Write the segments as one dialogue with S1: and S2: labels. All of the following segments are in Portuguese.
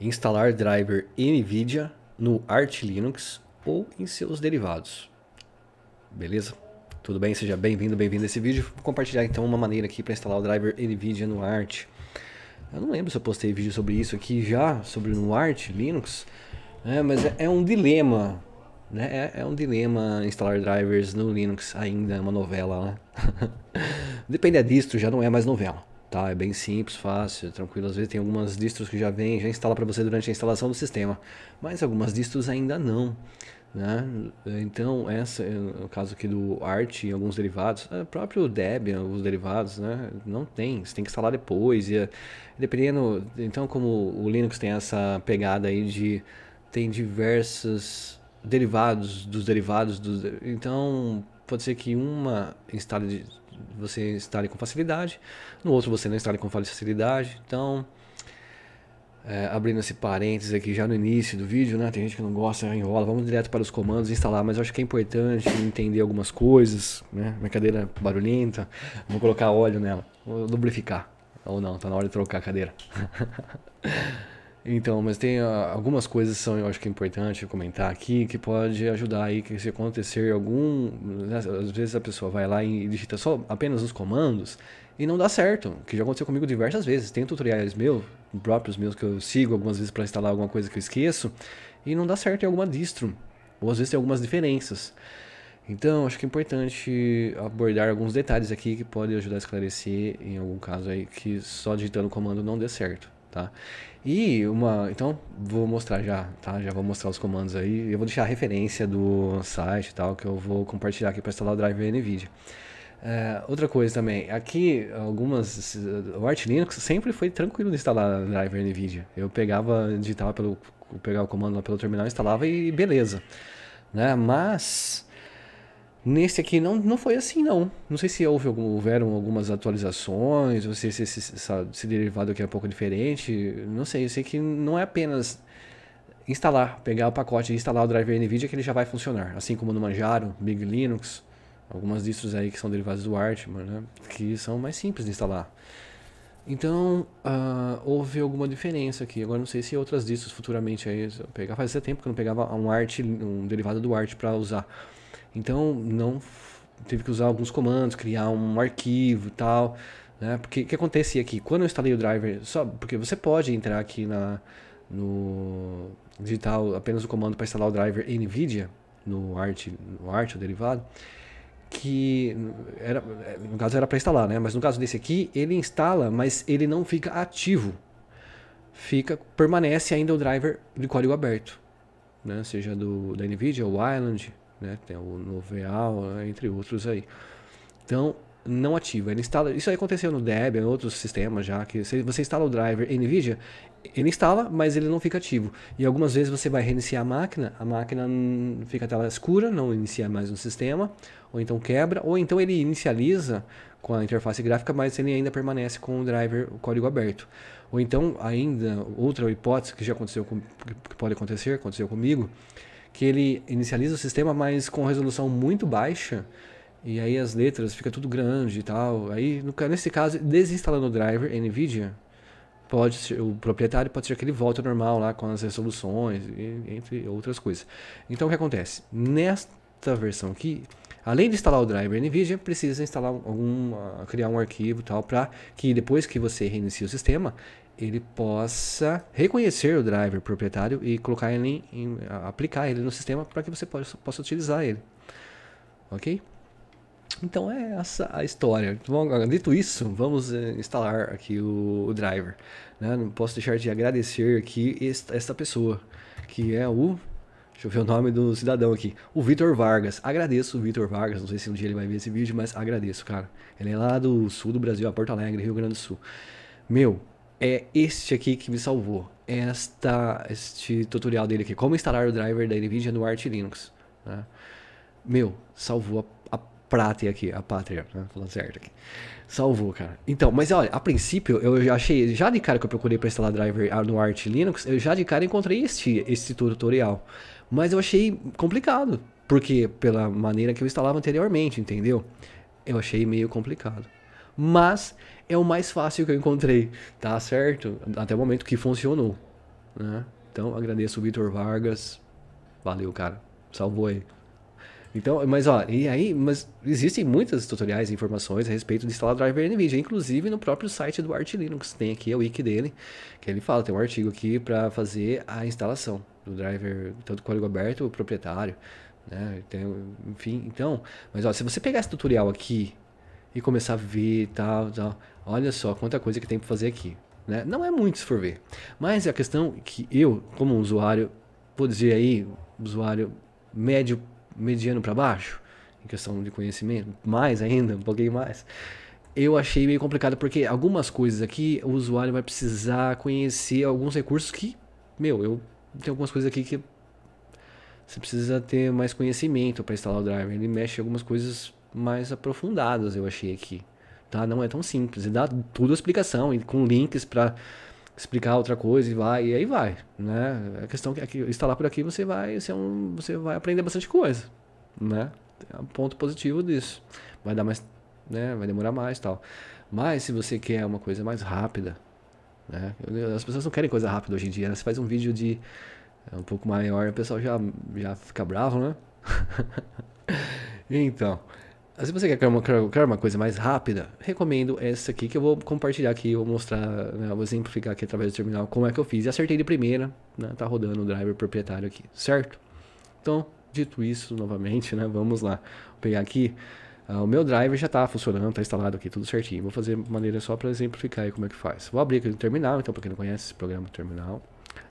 S1: instalar driver NVIDIA no Arch Linux ou em seus derivados. Beleza? Tudo bem? Seja bem-vindo, bem-vindo a esse vídeo. Vou compartilhar então uma maneira aqui para instalar o driver NVIDIA no Arch. Eu não lembro se eu postei vídeo sobre isso aqui já, sobre no Arch Linux, né? mas é, é um dilema né? É, é, um dilema instalar drivers no Linux ainda, é uma novela, né? Depende da distro, já não é mais novela. Tá, é bem simples, fácil, é tranquilo. Às vezes tem algumas distros que já vem, já instala para você durante a instalação do sistema, mas algumas distros ainda não. Né? Então, essa é o caso aqui do Arch e alguns derivados, é, o próprio Debian, alguns derivados, né? não tem, você tem que instalar depois. E, é, dependendo, então, como o Linux tem essa pegada aí de tem diversos derivados dos derivados, dos, então pode ser que uma instale você instale com facilidade, no outro você não instale com facilidade. Então, é, abrindo esse parênteses aqui já no início do vídeo, né? Tem gente que não gosta, enrola. Vamos direto para os comandos instalar, mas eu acho que é importante entender algumas coisas, né? Minha cadeira barulhenta, vou colocar óleo nela, vou lubrificar. Ou não, tá na hora de trocar a cadeira. Então, mas tem ah, algumas coisas que são, eu acho que é importante comentar aqui, que pode ajudar aí, que se acontecer algum... Né, às vezes a pessoa vai lá e digita só apenas os comandos e não dá certo, que já aconteceu comigo diversas vezes. Tem tutoriais meus, próprios meus, que eu sigo algumas vezes para instalar alguma coisa que eu esqueço, e não dá certo em alguma distro, ou às vezes tem algumas diferenças. Então, acho que é importante abordar alguns detalhes aqui que podem ajudar a esclarecer em algum caso aí que só digitando o comando não dê certo tá? E uma, então vou mostrar já, tá? Já vou mostrar os comandos aí. Eu vou deixar a referência do site e tal que eu vou compartilhar aqui para instalar o driver NVIDIA. É, outra coisa também, aqui algumas. O Arch Linux sempre foi tranquilo de instalar driver NVIDIA. Eu pegava, digitava pelo. pegava o comando lá pelo terminal, instalava e beleza. Né? Mas Nesse aqui não, não foi assim, não. Não sei se houve algum, houveram algumas atualizações, não sei se esse, esse derivado aqui é um pouco diferente. Não sei, eu sei que não é apenas instalar, pegar o pacote e instalar o driver NVIDIA que ele já vai funcionar. Assim como no Manjaro, Big Linux, algumas distros aí que são derivados do Artman, né? que são mais simples de instalar. Então, uh, houve alguma diferença aqui. Agora não sei se outras distros futuramente aí... Eu pegar, fazia tempo que eu não pegava um, Arch um derivado do Art para usar então não teve que usar alguns comandos, criar um arquivo e tal, né? Porque o que acontecia aqui? Quando eu instalei o driver, só porque você pode entrar aqui na no digital apenas o comando para instalar o driver NVIDIA no Arch, no ART o derivado, que era, no caso era para instalar, né? Mas no caso desse aqui, ele instala, mas ele não fica ativo. Fica permanece ainda o driver de código aberto, né? Seja do da Nvidia, o Island, né? Tem o Noveal, entre outros aí. Então, não ativa. Ele instala, isso aí aconteceu no Debian, em outros sistemas já, que você instala o driver NVIDIA, ele instala, mas ele não fica ativo. E algumas vezes você vai reiniciar a máquina, a máquina fica a tela escura, não inicia mais no sistema, ou então quebra, ou então ele inicializa com a interface gráfica, mas ele ainda permanece com o driver, o código aberto. Ou então, ainda, outra hipótese que já aconteceu, com, que pode acontecer, aconteceu comigo, que ele inicializa o sistema, mas com resolução muito baixa, e aí as letras fica tudo grande e tal. Aí, nesse caso, desinstalando o driver NVIDIA, pode ser, o proprietário pode ser que ele volte ao normal lá com as resoluções, entre outras coisas. Então, o que acontece? Nesta versão aqui, Além de instalar o driver NVIDIA, precisa instalar algum, ah, criar um arquivo tal para que depois que você reinicie o sistema, ele possa reconhecer o driver proprietário e colocar ele em, em, aplicar ele no sistema para que você possa, possa utilizar ele. OK? Então é essa a história. Ah, dito isso, vamos eh, instalar aqui o, o driver. Né? Não posso deixar de agradecer aqui esta, esta pessoa, que é o Deixa eu ver o nome do cidadão aqui. O Vitor Vargas. Agradeço o Vitor Vargas. Não sei se um dia ele vai ver esse vídeo, mas agradeço, cara. Ele é lá do sul do Brasil, a Porto Alegre, Rio Grande do Sul. Meu, é este aqui que me salvou. Esta, este tutorial dele aqui. Como instalar o driver da NVIDIA no Arch Linux. Né? Meu, salvou a, a prática aqui, a pátria, né? Falando certo aqui. Salvou, cara. Então, mas olha, a princípio eu já achei, já de cara que eu procurei para instalar driver ah, no Arch Linux, eu já de cara encontrei este, este tutorial. Mas eu achei complicado. Porque pela maneira que eu instalava anteriormente, entendeu? Eu achei meio complicado. Mas é o mais fácil que eu encontrei, tá certo? Até o momento que funcionou. Né? Então agradeço o Vitor Vargas. Valeu, cara. Salvou aí. Então, mas ó, e aí, mas existem muitas tutoriais e informações a respeito de instalar driver NVIDIA, inclusive no próprio site do Arch Linux, tem aqui a wiki dele, que ele fala, tem um artigo aqui para fazer a instalação do driver, tanto código aberto ou proprietário, né? Tem, enfim, então, mas ó, se você pegar esse tutorial aqui e começar a ver tal, tal, olha só quanta coisa que tem para fazer aqui, né? Não é muito se for ver, mas é a questão que eu, como usuário, vou dizer aí, usuário médio mediano para baixo, em questão de conhecimento, mais ainda, um pouquinho mais. Eu achei meio complicado porque algumas coisas aqui o usuário vai precisar conhecer alguns recursos que, meu, eu tem algumas coisas aqui que você precisa ter mais conhecimento para instalar o driver. Ele mexe em algumas coisas mais aprofundadas, eu achei aqui. Tá? Não é tão simples. Ele dá tudo a explicação, com links para explicar outra coisa e vai, e aí vai, né? A questão é que instalar por aqui você vai, você, um, você vai aprender bastante coisa, né? É um ponto positivo disso. Vai dar mais, né? Vai demorar mais tal. Mas se você quer uma coisa mais rápida, né? As pessoas não querem coisa rápida hoje em dia, né? Você faz um vídeo de é, um pouco maior, o pessoal já, já fica bravo, né? então, se você quer uma, quer uma coisa mais rápida, recomendo essa aqui que eu vou compartilhar aqui, vou mostrar, né, vou exemplificar aqui através do terminal como é que eu fiz. E acertei de primeira, né, tá rodando o driver proprietário aqui, certo? Então, dito isso novamente, né, vamos lá. Vou pegar aqui, ah, o meu driver já está funcionando, está instalado aqui, tudo certinho. Vou fazer maneira só para exemplificar aí como é que faz. Vou abrir aqui no terminal, então para quem não conhece esse programa terminal,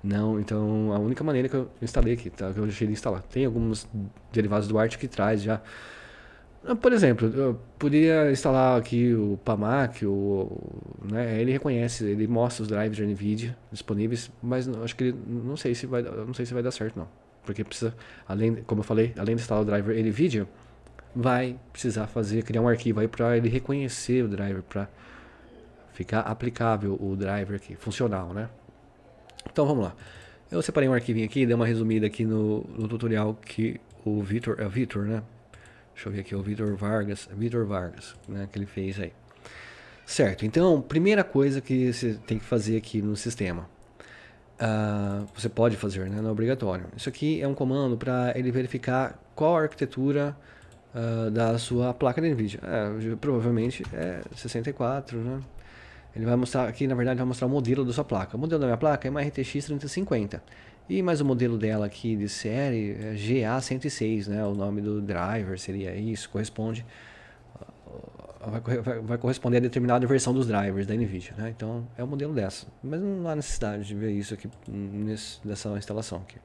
S1: não, então a única maneira que eu instalei aqui, tá? Que eu deixei de instalar. Tem alguns derivados do Arch que traz já ah, por exemplo, eu poderia instalar aqui o PAMAC, o, né, ele reconhece, ele mostra os drives de NVIDIA disponíveis, mas acho que ele, não sei se vai, não sei se vai dar certo não, porque precisa, além, como eu falei, além de instalar o driver NVIDIA, vai precisar fazer criar um arquivo aí para ele reconhecer o driver para ficar aplicável o driver aqui, funcional, né? Então vamos lá. Eu separei um arquivinho aqui, dei uma resumida aqui no, no tutorial que o Vitor, é o Vitor, né? Deixa eu ver aqui, o Vitor Vargas, é Vitor Vargas, né, que ele fez aí. Certo, então, primeira coisa que você tem que fazer aqui no sistema. Uh, você pode fazer, né, não é obrigatório. Isso aqui é um comando para ele verificar qual a arquitetura uh, da sua placa da NVIDIA. É, provavelmente é 64, né? Ele vai mostrar, aqui na verdade vai mostrar o modelo da sua placa. O modelo da minha placa é uma RTX 3050. E mais o modelo dela aqui de série é GA106, né? O nome do driver seria isso, corresponde vai, vai, vai, corresponder a determinada versão dos drivers da Nvidia, né? Então é o modelo dessa, mas não há necessidade de ver isso aqui nesse, instalação aqui.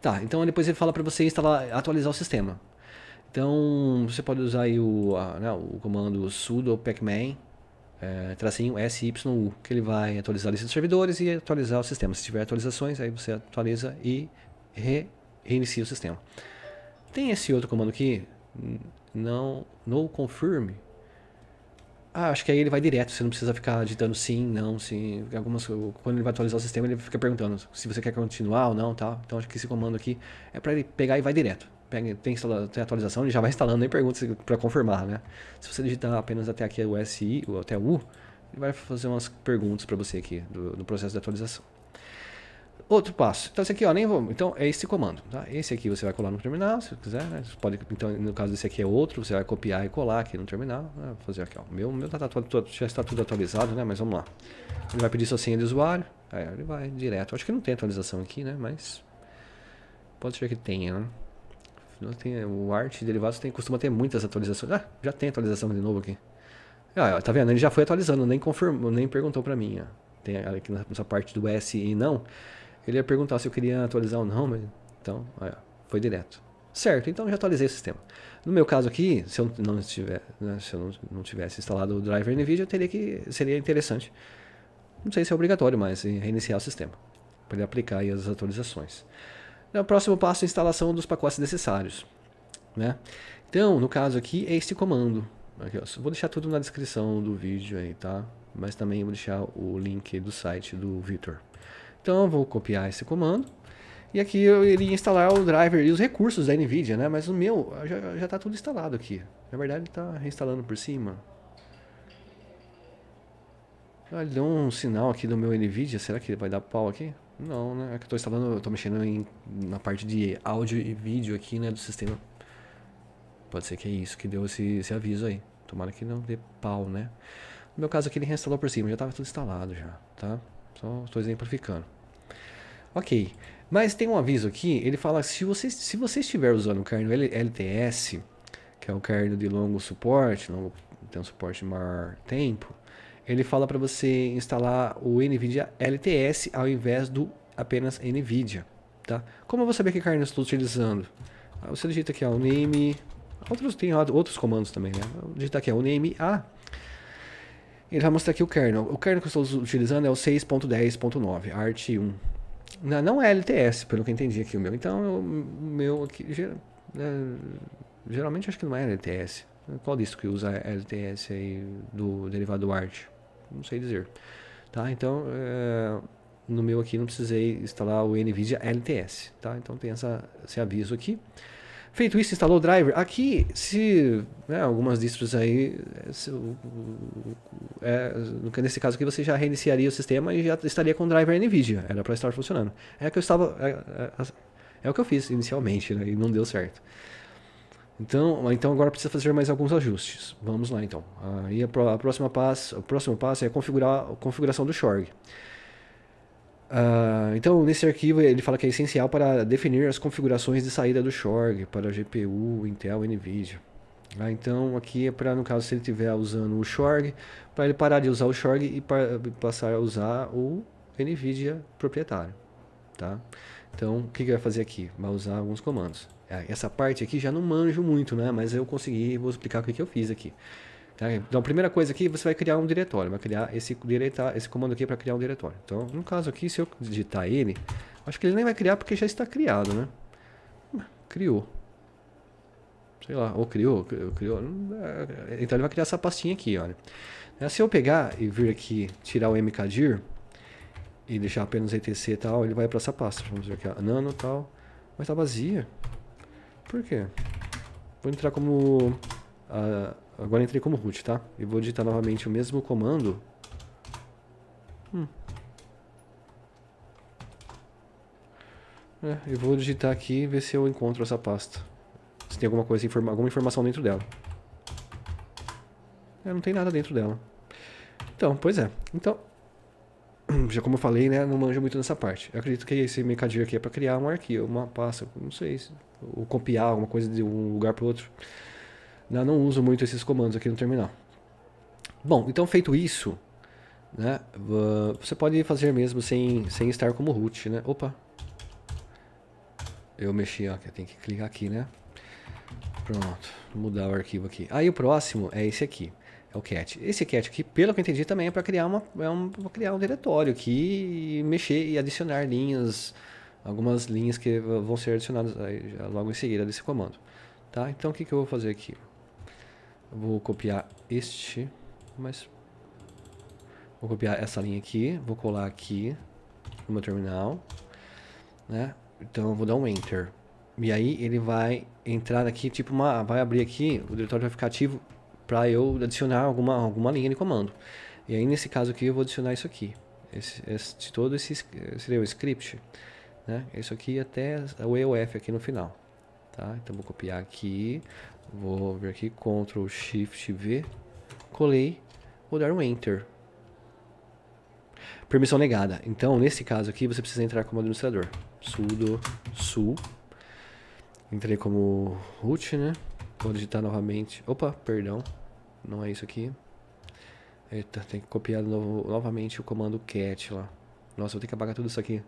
S1: Tá, então depois ele fala para você instalar, atualizar o sistema. Então você pode usar o, a, né, o comando sudo pacman é, tracinho SYU, que ele vai atualizar a lista de servidores e atualizar o sistema. Se tiver atualizações, aí você atualiza e re, reinicia o sistema. Tem esse outro comando aqui, não, no confirm. Ah, acho que aí ele vai direto, você não precisa ficar digitando sim, não, sim. Algumas, quando ele vai atualizar o sistema, ele fica perguntando se você quer continuar ou não, Tá? Então acho que esse comando aqui é para ele pegar e vai direto pega, tem, tem atualização, ele já vai instalando, nem pergunta para confirmar, né? Se você digitar apenas até aqui o SI ou até U, ele vai fazer umas perguntas para você aqui do, do, processo de atualização. Outro passo. Então, esse aqui, ó, nem vou. Então, é esse comando, tá? Esse aqui você vai colar no terminal, se quiser, né? Você pode, então, no caso desse aqui é outro, você vai copiar e colar aqui no terminal. Né? Vou fazer aqui, ó. Meu, meu tá, tá, já está tudo atualizado, né? Mas vamos lá. Ele vai pedir sua senha de usuário. Aí ele vai direto. Acho que não tem atualização aqui, né? Mas. Pode ser que tenha, né? Não tem, é, o arte derivados tem, costuma ter muitas atualizações. Ah, já tem atualização de novo aqui. Ah, tá vendo? Ele já foi atualizando, nem confirmou, nem perguntou pra mim. Ó. Tem aqui nessa parte do S e não. Ele ia perguntar se eu queria atualizar ou não, mas então, foi direto. Certo, então já atualizei o sistema. No meu caso aqui, se eu não, tiver né, se eu não tivesse instalado o driver NVIDIA, teria que, seria interessante. Não sei se é obrigatório, mas eh, reiniciar o sistema. Para ele aplicar as atualizações. É o próximo passo é a instalação dos pacotes necessários. Né? Então, no caso aqui, é este comando. Aqui, vou deixar tudo na descrição do vídeo aí, tá? Mas também vou deixar o link do site do Victor. Então, vou copiar esse comando. E aqui eu iria instalar o driver e os recursos da NVIDIA, né? Mas o meu já, está tudo instalado aqui. Na verdade, ele está reinstalando por cima. Ah, ele deu um sinal aqui do meu NVIDIA. Será que ele vai dar pau aqui? Não, né? É que eu tô instalando, eu tô mexendo em, na parte de áudio e vídeo aqui, né, do sistema. Pode ser que é isso que deu esse, esse aviso aí. Tomara que não dê pau, né? No meu caso aqui ele reinstalou por cima, já estava tudo instalado já, tá? Só estou exemplificando. Ok, mas tem um aviso aqui, ele fala se você, se você estiver usando o kernel LTS, que é o kernel de longo suporte, longo, tem um suporte de maior tempo, ele fala para você instalar o NVIDIA LTS ao invés do apenas NVIDIA. Tá? Como eu vou saber que carne eu estou utilizando? Ah, você digita aqui ó, o name... Outros, tem outros comandos também, né? Vou digitar aqui ó, o name A. Ah, ele vai mostrar aqui o kernel. O kernel que eu estou utilizando é o 6.10.9, ART 1. Não, não, é LTS, pelo que eu entendi aqui o meu. Então, o meu aqui... Geral, é, né, geralmente acho que não é LTS. Qual disco que usa LTS aí do derivado ART? não sei dizer. Tá? Então, é, no meu aqui não precisei instalar o NVIDIA LTS. Tá? Então tem essa, esse aviso aqui. Feito isso, instalou o driver. Aqui, se né, algumas distros aí, eh, se, é, nesse caso aqui você já reiniciaria o sistema e já estaria com o driver NVIDIA. Era para estar funcionando. É que eu estava, é, é, é, o que eu fiz inicialmente né, e não deu certo. Então, então agora precisa fazer mais alguns ajustes. Vamos lá então. Aí a, próxima passo, o próximo passo é configurar a configuração do Shorg. Uh, então, nesse arquivo ele fala que é essencial para definir as configurações de saída do Shorg para GPU, Intel, NVIDIA. Ah, então, aqui é para, no caso, se ele estiver usando o Shorg, para ele parar de usar o Shorg e passar a usar o NVIDIA proprietário. Tá? Então, o que, que vai fazer aqui? Vai usar alguns comandos. É, essa parte aqui já não manjo muito, né? Mas eu consegui, vou explicar o que, que eu fiz aqui. Tá? Então, a primeira coisa aqui, você vai criar um diretório. Vai criar esse, direita, esse comando aqui para criar um diretório. Então, no caso aqui, se eu digitar ele, acho que ele nem vai criar porque já está criado, né? Hum, criou. Sei lá, ou criou, criou, criou. É, então, ele vai criar essa pastinha aqui, olha. É, se eu pegar e vir aqui, tirar o mkdir e deixar apenas etc e tal, ele vai para essa pasta. Vamos ver aqui, nano e tal. Mas tá vazia. Por quê? Vou entrar como... Uh, agora entrei como root, tá? E vou digitar novamente o mesmo comando. Hum. É, eu vou digitar aqui e ver se eu encontro essa pasta. Se tem alguma coisa, informa alguma informação dentro dela. É, não tem nada dentro dela. Então, pois é. Então, já como eu falei, né, não manjo muito nessa parte. Eu acredito que esse mercadinho aqui é para criar um arquivo, uma pasta, não sei, ou copiar alguma coisa de um lugar para outro. Eu né, não uso muito esses comandos aqui no terminal. Bom, então feito isso, né, você pode fazer mesmo sem, sem estar como root, né? Opa. Eu mexi, ó, tem que clicar aqui, né? Pronto, mudar o arquivo aqui. Aí o próximo é esse aqui. É o cat. Esse cat aqui, pelo que eu entendi, também é para criar, é um, criar um diretório aqui e mexer e adicionar linhas, algumas linhas que vão ser adicionadas aí, logo em seguida desse comando. Tá? Então o que, que eu vou fazer aqui? Eu vou copiar este, mas vou copiar essa linha aqui, vou colar aqui no meu terminal, né? Então eu vou dar um Enter. E aí ele vai entrar aqui, tipo uma, vai abrir aqui, o diretório vai ficar ativo para eu adicionar alguma, alguma linha de comando. E aí, nesse caso aqui, eu vou adicionar isso aqui. Esse, esse, todo esse seria é o script, né? Isso aqui até o EOF aqui no final, tá? Então, vou copiar aqui, vou vir aqui, Ctrl Shift V, colei, vou dar um Enter. Permissão negada. Então, nesse caso aqui, você precisa entrar como administrador. sudo sul. Entrei como root, né? Vou digitar novamente. Opa, perdão. Não é isso aqui. Eita, tem que copiar novamente o comando cat lá. Nossa, vou ter que apagar tudo isso aqui.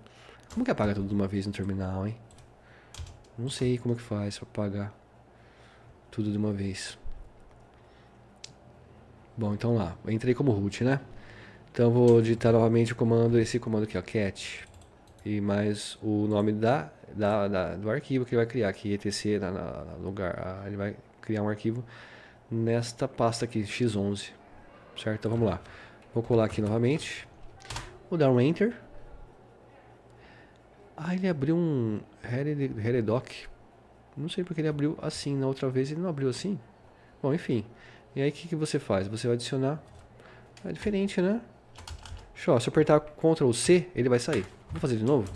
S1: Como que apaga tudo de uma vez no terminal, hein? Não sei como que faz pra apagar tudo de uma vez. Bom, então lá. Eu entrei como root, né? Então vou digitar novamente o comando, esse comando aqui, ó, cat. E mais o nome da, da, da do arquivo que ele vai criar aqui, etc, na, na, lugar. Ah, ele vai criar um arquivo nesta pasta aqui, x11, certo? Então vamos lá, vou colar aqui novamente, vou dar um Enter. Ah, ele abriu um doc. não sei porque ele abriu assim, na outra vez ele não abriu assim. Bom, enfim, e aí o que, que você faz? Você vai adicionar, é diferente né? Show. se eu apertar Ctrl C, ele vai sair. Vou fazer de novo?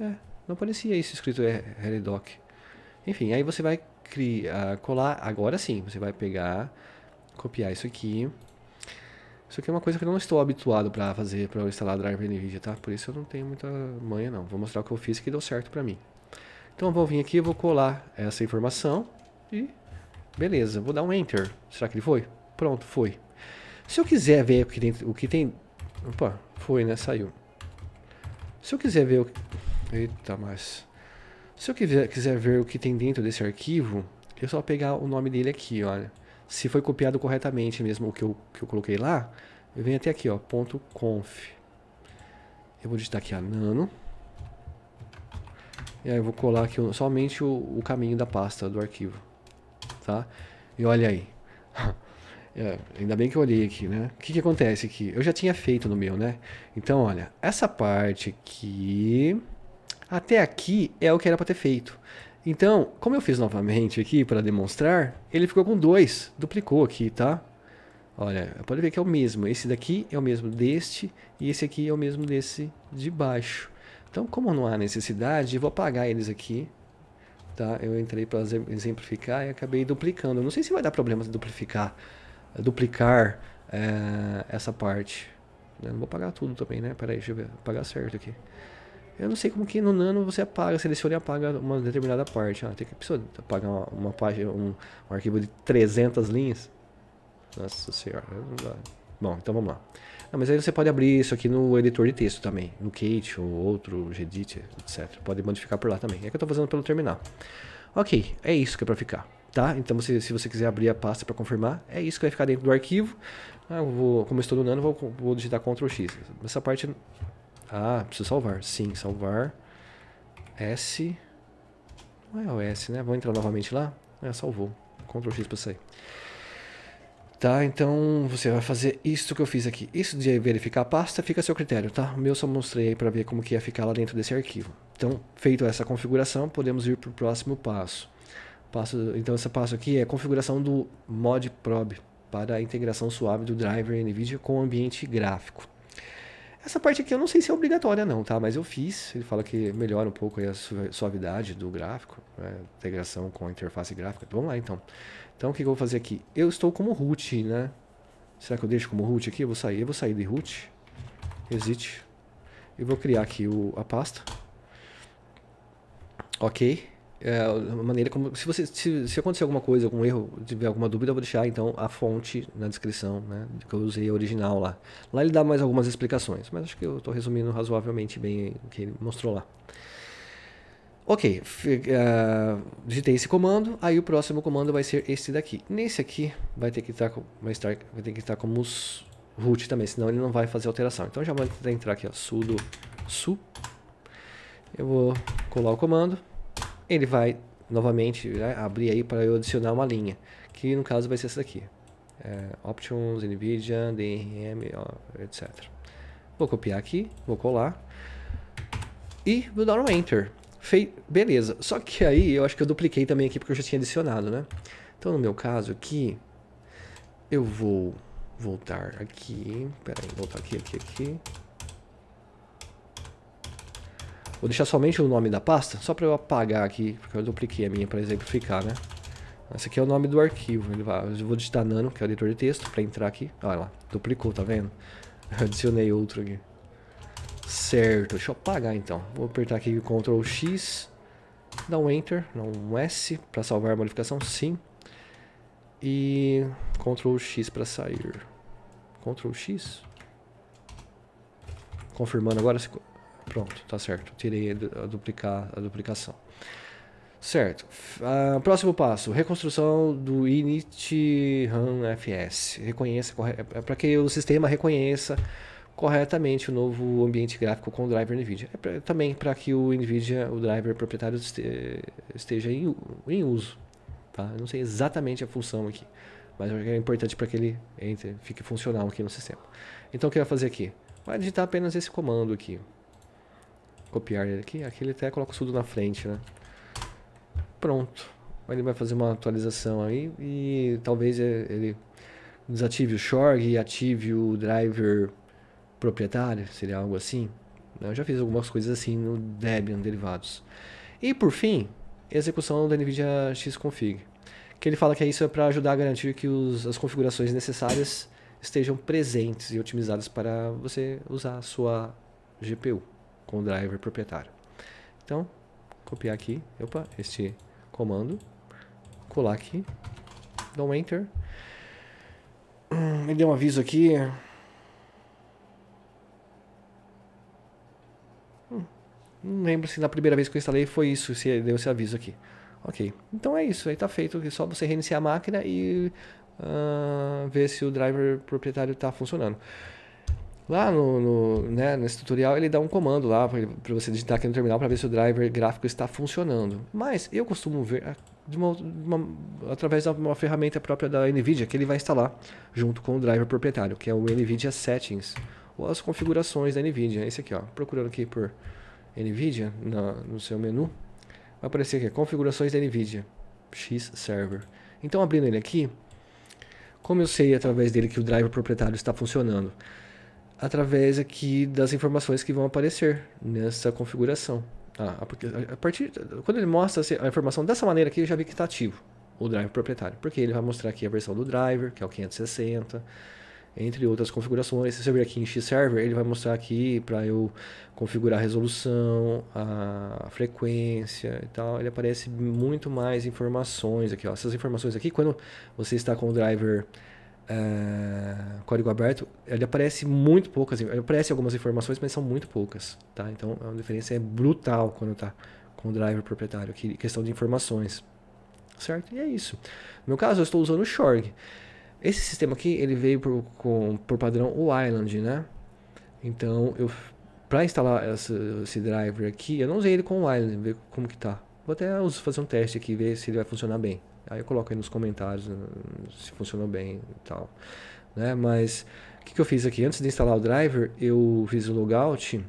S1: É, não parecia isso escrito é, doc. Enfim, aí você vai criar, ah, colar. Agora sim, você vai pegar, copiar isso aqui. Isso aqui é uma coisa que eu não estou habituado para fazer, para instalar driver NVIDIA, tá? Por isso eu não tenho muita manha, não. Vou mostrar o que eu fiz que deu certo para mim. Então eu vou vir aqui, vou colar essa informação e... Beleza, vou dar um Enter. Será que ele foi? Pronto, foi. Se eu quiser ver o que, tem o que tem... Opa, foi, né? Saiu. Se eu quiser ver o que... Eita, mas... Se eu quiser, quiser ver o que tem dentro desse arquivo, eu só pegar o nome dele aqui, olha. Se foi copiado corretamente mesmo o que eu, que eu coloquei lá, eu venho até aqui, ó, ponto .conf. Eu vou digitar aqui a nano. E aí eu vou colar aqui somente o, o caminho da pasta do arquivo, tá? E olha aí. É, ainda bem que eu olhei aqui, né? O que, que acontece aqui? Eu já tinha feito no meu, né? Então, olha, essa parte aqui até aqui é o que era para ter feito. Então, como eu fiz novamente aqui para demonstrar, ele ficou com dois, duplicou aqui, tá? Olha, pode ver que é o mesmo. Esse daqui é o mesmo deste e esse aqui é o mesmo desse de baixo. Então, como não há necessidade, eu vou apagar eles aqui. Tá? Eu entrei para exemplificar e acabei duplicando. não sei se vai dar problema duplicar, duplicar eh, é, essa parte. Eu não vou apagar tudo também, né? Peraí, deixa eu ver. apagar certo aqui. Eu não sei como que no nano você apaga, seleciona e apaga uma determinada parte. Ah, tem que apagar uma, uma, página, um, um, arquivo de 300 linhas. Nossa senhora, Bom, então vamos lá. Ah, mas aí você pode abrir isso aqui no editor de texto também, no Kate ou outro Gedit, etc. Pode modificar por lá também. É que eu estou fazendo pelo terminal. Ok, é isso que é para ficar. Tá? Então você, se você quiser abrir a pasta para confirmar, é isso que vai ficar dentro do arquivo. Ah, eu vou, como eu estou no nano, vou, vou digitar Ctrl X. Essa parte ah, preciso salvar. Sim, salvar. S. Não é o S, né? Vou entrar novamente lá. É, salvou. Ctrl X para sair. Tá, então você vai fazer isso que eu fiz aqui. Isso de verificar a pasta fica a seu critério, tá? O meu só mostrei aí para ver como que ia ficar lá dentro desse arquivo. Então, feito essa configuração, podemos ir para o próximo passo. passo. Então, esse passo aqui é configuração do mod probe para a integração suave do driver NVIDIA com o ambiente gráfico. Essa parte aqui eu não sei se é obrigatória não, tá? Mas eu fiz. Ele fala que melhora um pouco a suavidade do gráfico, né? integração com a interface gráfica. Vamos lá então. Então o que, eu vou fazer aqui? Eu estou como root, né? Será que eu deixo como root aqui? Eu vou sair, eu vou sair de root. Exit. e vou criar aqui o, a pasta. Ok é, maneira como. Se, você, se, se acontecer alguma coisa, algum erro, tiver alguma dúvida, eu vou deixar então a fonte na descrição, né? Que eu usei a original lá. Lá ele dá mais algumas explicações, mas acho que eu estou resumindo razoavelmente bem o que ele mostrou lá. Ok, uh, digitei esse comando, aí o próximo comando vai ser esse daqui. Nesse aqui vai ter que estar, como estar, vai ter que estar como root também, senão ele não vai fazer alteração. Então já vou entrar aqui, ó, sudo su. Eu vou colar o comando ele vai novamente né, abrir aí para eu adicionar uma linha, que no caso vai ser essa daqui. É, options, NVIDIA, DRM, etc. Vou copiar aqui, vou colar e vou dar um Enter. Feito, Beleza, só que aí eu acho que eu dupliquei também aqui porque eu já tinha adicionado, né? Então no meu caso aqui, eu vou voltar aqui, peraí, voltar aqui, aqui, aqui, Vou deixar somente o nome da pasta, só para eu apagar aqui, porque eu dupliquei a minha para exemplificar, né? Esse aqui é o nome do arquivo. Ele vai, eu vou digitar nano, que é o editor de texto, para entrar aqui. Olha lá, duplicou, tá vendo? Eu adicionei outro aqui. Certo, deixa eu apagar então. Vou apertar aqui Ctrl X, dar um Enter, não, um S para salvar a modificação, sim. E Ctrl X para sair. Ctrl X. Confirmando agora se Pronto, tá certo. Tirei a, duplicar, a duplicação. Certo. Uh, próximo passo: reconstrução do init RAM FS. Reconheça é, é para que o sistema reconheça corretamente o novo ambiente gráfico com o driver NVIDIA. É pra, também para que o NVIDIA, o driver proprietário, esteja em, em uso. Tá? Eu não sei exatamente a função aqui, mas é importante para que ele entre, fique funcional aqui no sistema. Então o que eu vou fazer aqui? Vai digitar apenas esse comando aqui copiar ele aqui. Aqui ele até coloca tudo na frente, né? Pronto. Ele vai fazer uma atualização aí e talvez ele desative o shorg e ative o driver proprietário, seria algo assim. Eu já fiz algumas coisas assim no Debian derivados. E por fim, execução da NVIDIA Xconfig, que ele fala que isso é para ajudar a garantir que os, as configurações necessárias estejam presentes e otimizadas para você usar a sua GPU com o driver proprietário. Então, copiar aqui, opa, este comando, colar aqui, dou um enter. Hum, me deu um aviso aqui. Hum, não lembro se na primeira vez que eu instalei foi isso, se deu esse aviso aqui. Ok, então é isso, aí está feito, é só você reiniciar a máquina e uh, ver se o driver proprietário está funcionando. Lá no, no, né, nesse tutorial ele dá um comando lá para você digitar aqui no terminal para ver se o driver gráfico está funcionando. Mas eu costumo ver ah, de uma, de uma, através de uma ferramenta própria da NVIDIA que ele vai instalar junto com o driver proprietário, que é o NVIDIA Settings, ou as configurações da NVIDIA. Esse aqui, ó, procurando aqui por NVIDIA na, no seu menu, vai aparecer aqui, configurações da NVIDIA, X Server. Então abrindo ele aqui, como eu sei através dele que o driver proprietário está funcionando? através aqui das informações que vão aparecer nessa configuração. Ah, a partir, quando ele mostra assim, a informação dessa maneira aqui, eu já vi que está ativo o driver proprietário, porque ele vai mostrar aqui a versão do driver, que é o 560, entre outras configurações. Se eu vir aqui em X-Server, ele vai mostrar aqui para eu configurar a resolução, a frequência e tal. Ele aparece muito mais informações aqui. Ó. Essas informações aqui, quando você está com o driver ah, código aberto, ele aparece muito poucas, ele aparece algumas informações, mas são muito poucas, tá? Então é a diferença é brutal quando tá com o driver proprietário, que questão de informações, certo? E é isso. No meu caso, eu estou usando o Shorg. Esse sistema aqui, ele veio por, com, por padrão o Island, né? Então eu para instalar essa, esse driver aqui, eu não usei ele com o Island, ver como que tá. Vou até fazer um teste aqui, ver se ele vai funcionar bem. Aí eu coloco aí nos comentários né, se funcionou bem e tal. Né? Mas o que, que eu fiz aqui? Antes de instalar o driver, eu fiz o logout.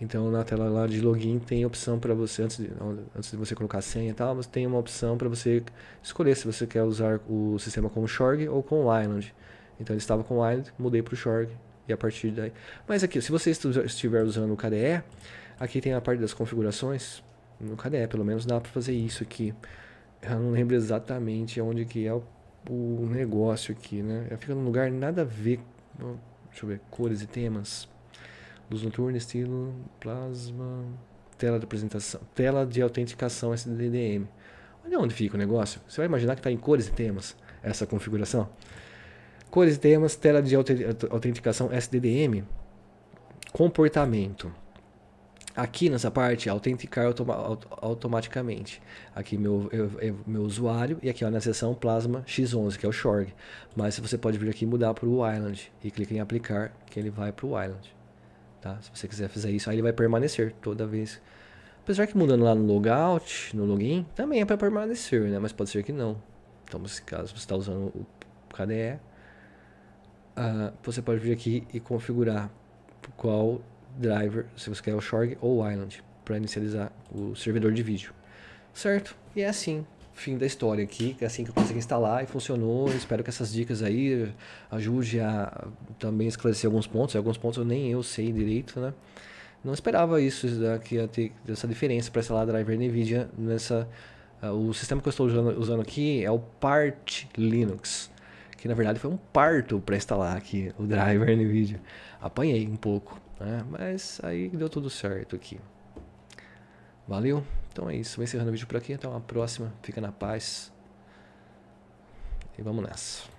S1: Então na tela lá de login tem opção para você, antes de, antes de você colocar a senha e tal, mas tem uma opção para você escolher se você quer usar o sistema com o Shorg ou com o Island. Então ele estava com o Island, mudei para o Shorg e a partir daí. Mas aqui, se você estiver usando o KDE, aqui tem a parte das configurações. No KDE, pelo menos dá para fazer isso aqui eu não lembro exatamente onde que é o, o negócio aqui, né? Ela fica num lugar nada a ver, deixa eu ver, cores e temas. Luz noturna, estilo, plasma, tela de apresentação, tela de autenticação SDDM. Olha onde fica o negócio. Você vai imaginar que está em cores e temas essa configuração. Cores e temas, tela de autenticação SDDM, comportamento aqui nessa parte, autenticar automa automaticamente. Aqui meu, eu, eu, meu usuário e aqui ó, na seção Plasma X11, que é o Shorg. Mas você pode vir aqui e mudar para o Island e clicar em aplicar, que ele vai para o Island. Tá? Se você quiser fazer isso, aí ele vai permanecer toda vez. Apesar que mudando lá no logout, no login, também é para permanecer, né? Mas pode ser que não. Então, nesse caso, você está usando o KDE, uh, ah, você pode vir aqui e configurar qual driver, se você quer o Shorg ou o Island, para inicializar o servidor de vídeo. Certo? E é assim, fim da história aqui, é assim que eu consegui instalar e funcionou. Espero que essas dicas aí eh, ajudem a também esclarecer alguns pontos. Alguns pontos eu nem eu sei direito, né? Não esperava isso, que daqui ia ter essa diferença para instalar driver NVIDIA nessa... Uh, o sistema que eu estou usando, usando aqui é o Part Linux que na verdade foi um parto para instalar aqui o driver NVIDIA. Apanhei um pouco. Né? Mas aí deu tudo certo aqui. Valeu? Então é isso. Vou encerrando o vídeo por aqui. Até uma próxima. Fica na paz. E vamos nessa.